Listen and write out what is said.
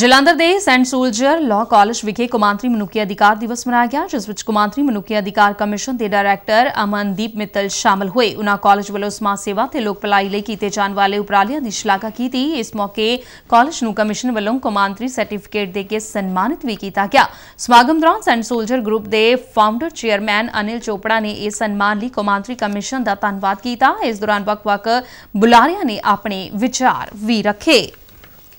ਜਲੰਧਰ ਦੇ Saint soldier law college ਵਿਖੇ ਕੁਮਾਂਤਰੀ ਮਨੁੱਖੀ ਅਧਿਕਾਰ ਦਿਵਸ ਮਨਾਇਆ ਗਿਆ ਜਿਸ ਵਿੱਚ ਕੁਮਾਂਤਰੀ ਮਨੁੱਖੀ ਅਧਿਕਾਰ ਕਮਿਸ਼ਨ ਦੇ ਡਾਇਰੈਕਟਰ ਅਮਨਦੀਪ ਮਿੱਤਲ ਸ਼ਾਮਲ ਹੋਏ ਉਹਨਾਂ ਕਾਲਜ ਵੱਲੋਂ ਸਮਾਜ ਸੇਵਾ ਤੇ ਲੋਕ ਭਲਾਈ ਲਈ ਕੀਤੇ ਜਾਣ ਵਾਲੇ ਉਪਰਾਲਿਆਂ ਦੀ ਸ਼ਲਾਘਾ ਕੀਤੀ ਇਸ ਮੌਕੇ ਕਾਲਜ ਨੂੰ ਕਮਿਸ਼ਨ ਵੱਲੋਂ ਕੁਮਾਂਤਰੀ ਸਰਟੀਫਿਕੇਟ ਦੇ ਕੇ ਸਨਮਾਨਿਤ ਵੀ ਕੀਤਾ ਗਿਆ ਸਮਾਗਮ ਦੌਰਾਨ ਸੈਂਟ ਸੋਲਜਰ ਗਰੁੱਪ ਦੇ ਫਾਊਂਡਰ ਚੇਅਰਮੈਨ ਅਨਿਲ ਚੋਪੜਾ ਨੇ ਇਸ ਸਨਮਾਨ ਲਈ ਕੁਮਾਂਤਰੀ ਕਮਿਸ਼ਨ ਦਾ ਧੰਨਵਾਦ ਕੀਤਾ ਇਸ ਦੌਰਾਨ ਵੱਖ-ਵੱਖ ਬੁਲਾਰਿਆਂ ਨੇ ਆਪਣੇ ਵਿਚਾਰ ਵੀ ਰੱਖੇ